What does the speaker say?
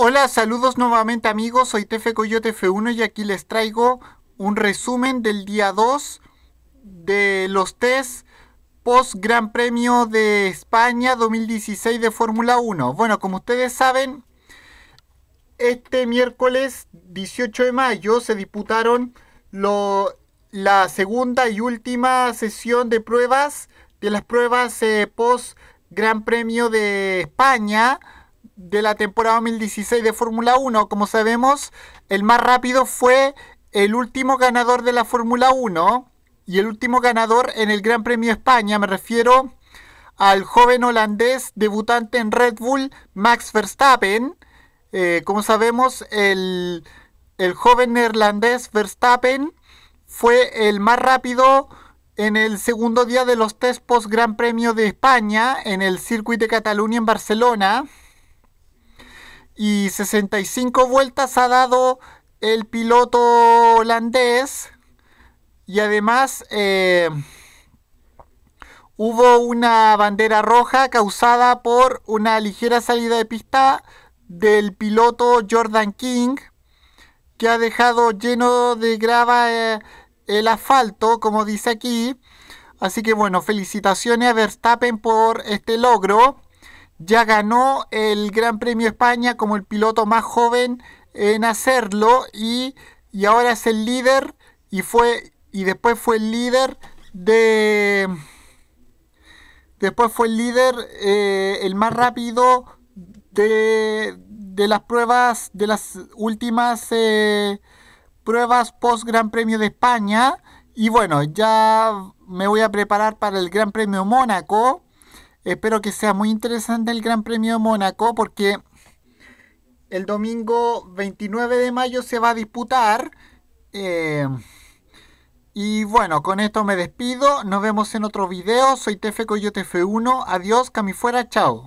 Hola, saludos nuevamente amigos, soy Tefe Coyote F1 y aquí les traigo un resumen del día 2 de los test post Gran Premio de España 2016 de Fórmula 1. Bueno, como ustedes saben, este miércoles 18 de mayo se disputaron la segunda y última sesión de pruebas, de las pruebas eh, post Gran Premio de España de la temporada 2016 de Fórmula 1. Como sabemos, el más rápido fue el último ganador de la Fórmula 1 y el último ganador en el Gran Premio España. Me refiero al joven holandés debutante en Red Bull, Max Verstappen. Eh, como sabemos, el, joven neerlandés Verstappen fue el más rápido en el segundo día de los test post Gran Premio de España en el circuito de Cataluña en Barcelona y 65 vueltas ha dado el piloto holandés y además eh, hubo una bandera roja causada por una ligera salida de pista del piloto Jordan King que ha dejado lleno de grava eh, el asfalto como dice aquí así que bueno felicitaciones a Verstappen por este logro ya ganó el Gran Premio España como el piloto más joven en hacerlo y, ahora es el líder y fue y después fue el líder de después fue el líder eh, el más rápido de, las pruebas de las últimas eh, pruebas post Gran Premio de España y bueno ya me voy a preparar para el Gran Premio Mónaco Espero que sea muy interesante el Gran Premio de Mónaco porque el domingo 29 de mayo se va a disputar. Eh, y bueno, con esto me despido. Nos vemos en otro video. Soy Tefe Coyote F1. Adiós, fuera. chao.